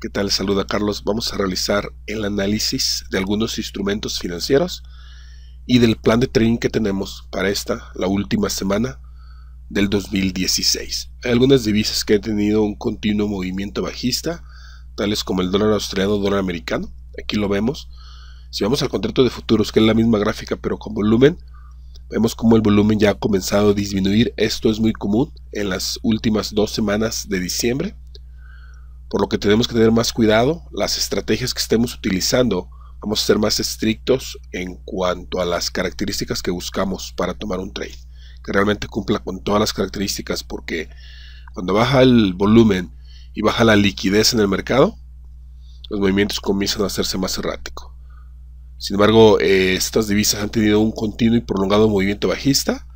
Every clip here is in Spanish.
¿Qué tal? Saluda Carlos. Vamos a realizar el análisis de algunos instrumentos financieros y del plan de trading que tenemos para esta, la última semana del 2016. Hay algunas divisas que han tenido un continuo movimiento bajista, tales como el dólar australiano, dólar americano. Aquí lo vemos si vamos al contrato de futuros, que es la misma gráfica pero con volumen, vemos como el volumen ya ha comenzado a disminuir. Esto es muy común en las últimas dos semanas de diciembre, por lo que tenemos que tener más cuidado. Las estrategias que estemos utilizando, vamos a ser más estrictos en cuanto a las características que buscamos para tomar un trade, que realmente cumpla con todas las características, porque cuando baja el volumen y baja la liquidez en el mercado, los movimientos comienzan a hacerse más erráticos. Sin embargo, eh, estas divisas han tenido un continuo y prolongado movimiento bajista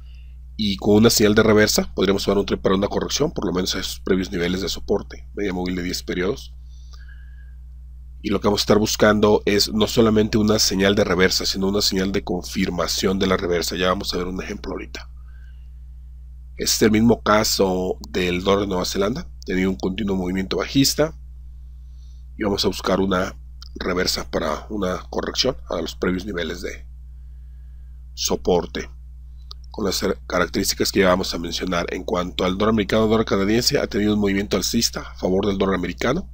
y con una señal de reversa podríamos tomar un tren para una corrección, por lo menos a esos previos niveles de soporte, media móvil de 10 periodos. Y lo que vamos a estar buscando es no solamente una señal de reversa, sino una señal de confirmación de la reversa. Ya vamos a ver un ejemplo ahorita. Este es el mismo caso del dólar de Nueva Zelanda. tenido un continuo movimiento bajista. Y vamos a buscar una reversa para una corrección a los previos niveles de soporte. Con las características que ya vamos a mencionar en cuanto al dólar americano, dólar canadiense ha tenido un movimiento alcista a favor del dólar americano.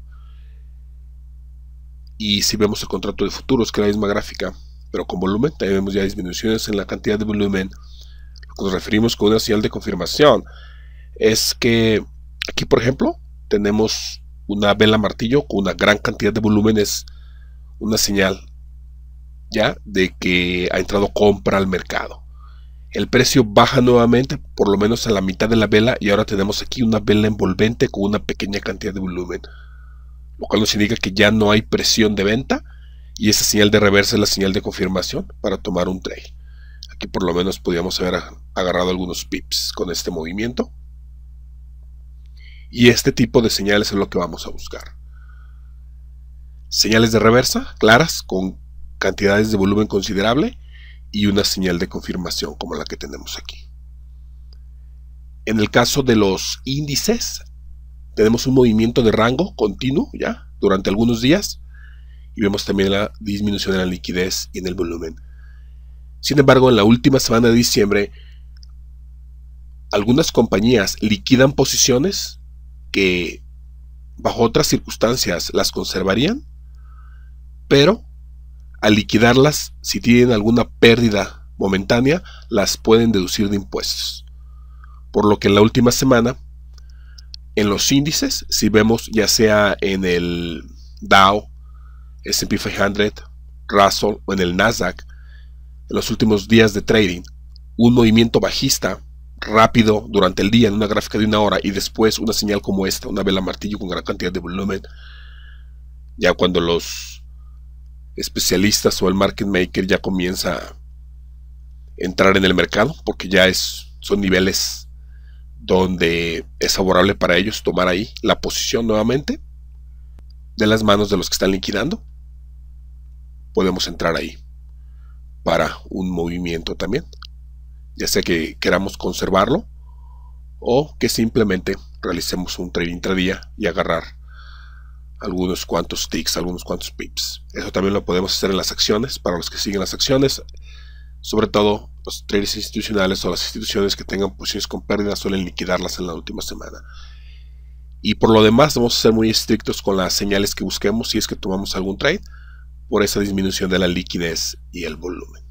Y si vemos el contrato de futuros, que es la misma gráfica, pero con volumen, también vemos ya disminuciones en la cantidad de volumen. Lo que nos referimos con una señal de confirmación es que aquí, por ejemplo, tenemos una vela martillo con una gran cantidad de volúmenes una señal ya de que ha entrado compra al mercado. El precio baja nuevamente, por lo menos a la mitad de la vela, y ahora tenemos aquí una vela envolvente con una pequeña cantidad de volumen, lo cual nos indica que ya no hay presión de venta, y esa señal de reversa es la señal de confirmación para tomar un trade Aquí por lo menos podríamos haber agarrado algunos pips con este movimiento. Y este tipo de señales es lo que vamos a buscar señales de reversa claras con cantidades de volumen considerable y una señal de confirmación como la que tenemos aquí. En el caso de los índices, tenemos un movimiento de rango continuo ya durante algunos días y vemos también la disminución de la liquidez y en el volumen. Sin embargo, en la última semana de diciembre, algunas compañías liquidan posiciones que bajo otras circunstancias las conservarían pero al liquidarlas, si tienen alguna pérdida momentánea, las pueden deducir de impuestos. Por lo que en la última semana, en los índices, si vemos ya sea en el Dow, SP 500, Russell o en el Nasdaq, en los últimos días de trading, un movimiento bajista rápido durante el día en una gráfica de una hora y después una señal como esta, una vela martillo con gran cantidad de volumen, ya cuando los especialistas o el market maker ya comienza a entrar en el mercado, porque ya es, son niveles donde es favorable para ellos tomar ahí la posición nuevamente de las manos de los que están liquidando. Podemos entrar ahí para un movimiento también, ya sea que queramos conservarlo o que simplemente realicemos un trade intradía y agarrar algunos cuantos ticks, algunos cuantos pips. Eso también lo podemos hacer en las acciones, para los que siguen las acciones, sobre todo los traders institucionales o las instituciones que tengan posiciones con pérdidas suelen liquidarlas en la última semana. Y por lo demás vamos a ser muy estrictos con las señales que busquemos si es que tomamos algún trade por esa disminución de la liquidez y el volumen.